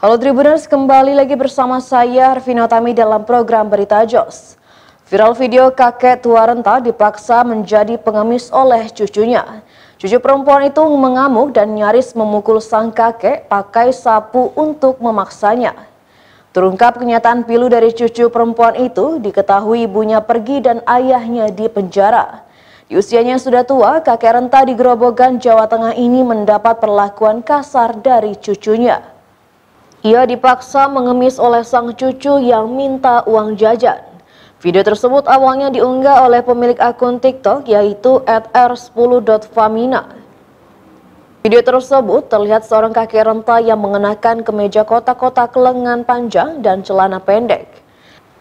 Halo Tribuners, kembali lagi bersama saya Arvino Tami dalam program Berita Jos. Viral video kakek tua renta dipaksa menjadi pengemis oleh cucunya. Cucu perempuan itu mengamuk dan nyaris memukul sang kakek pakai sapu untuk memaksanya. Terungkap kenyataan pilu dari cucu perempuan itu diketahui ibunya pergi dan ayahnya di penjara. Di usianya yang sudah tua, kakek renta di Gerobogan, Jawa Tengah ini mendapat perlakuan kasar dari cucunya. Ia dipaksa mengemis oleh sang cucu yang minta uang jajan. Video tersebut awalnya diunggah oleh pemilik akun TikTok yaitu @r10.famina. Video tersebut terlihat seorang kakek renta yang mengenakan kemeja kotak-kotak lengan panjang dan celana pendek.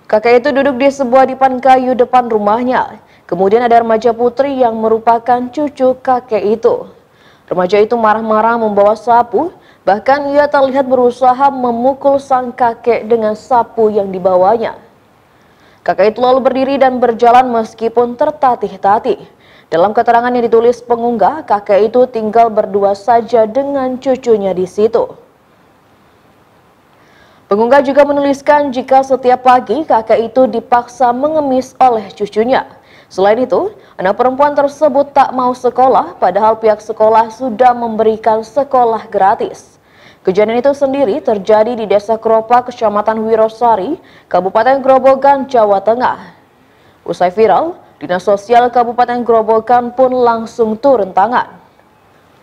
Kakek itu duduk di sebuah dipan kayu depan rumahnya. Kemudian ada remaja putri yang merupakan cucu kakek itu. Remaja itu marah-marah membawa sapu Bahkan ia terlihat berusaha memukul sang kakek dengan sapu yang dibawanya. Kakek itu lalu berdiri dan berjalan meskipun tertatih-tatih. Dalam keterangan yang ditulis pengunggah, kakek itu tinggal berdua saja dengan cucunya di situ. Pengunggah juga menuliskan jika setiap pagi kakek itu dipaksa mengemis oleh cucunya. Selain itu, anak perempuan tersebut tak mau sekolah padahal pihak sekolah sudah memberikan sekolah gratis. Kejadian itu sendiri terjadi di Desa Kropa, Kecamatan Wirosari, Kabupaten Grobogan, Jawa Tengah. Usai viral, Dinas Sosial Kabupaten Grobogan pun langsung turun tangan.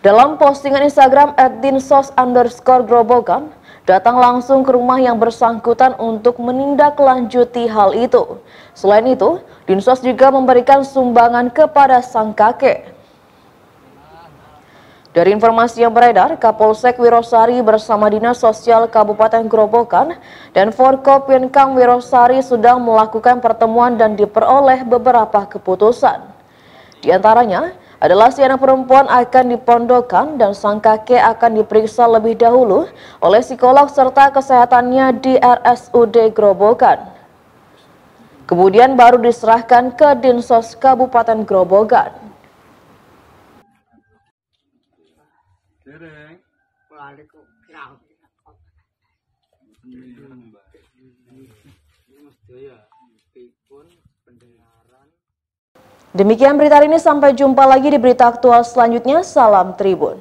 Dalam postingan Instagram @dinsos underscore Grobogan, datang langsung ke rumah yang bersangkutan untuk menindaklanjuti hal itu. Selain itu, Dinsos juga memberikan sumbangan kepada sang kakek. Dari informasi yang beredar, Kapolsek Wirosari bersama Dinas Sosial Kabupaten Grobogan dan Forkopienkang Wirosari sedang melakukan pertemuan dan diperoleh beberapa keputusan. Di antaranya adalah si anak perempuan akan dipondokan dan sang kakek akan diperiksa lebih dahulu oleh psikolog serta kesehatannya di RSUD Grobogan. Kemudian baru diserahkan ke Dinsos Kabupaten Grobogan. Demikian berita ini sampai jumpa lagi di berita aktual selanjutnya. Salam Tribun.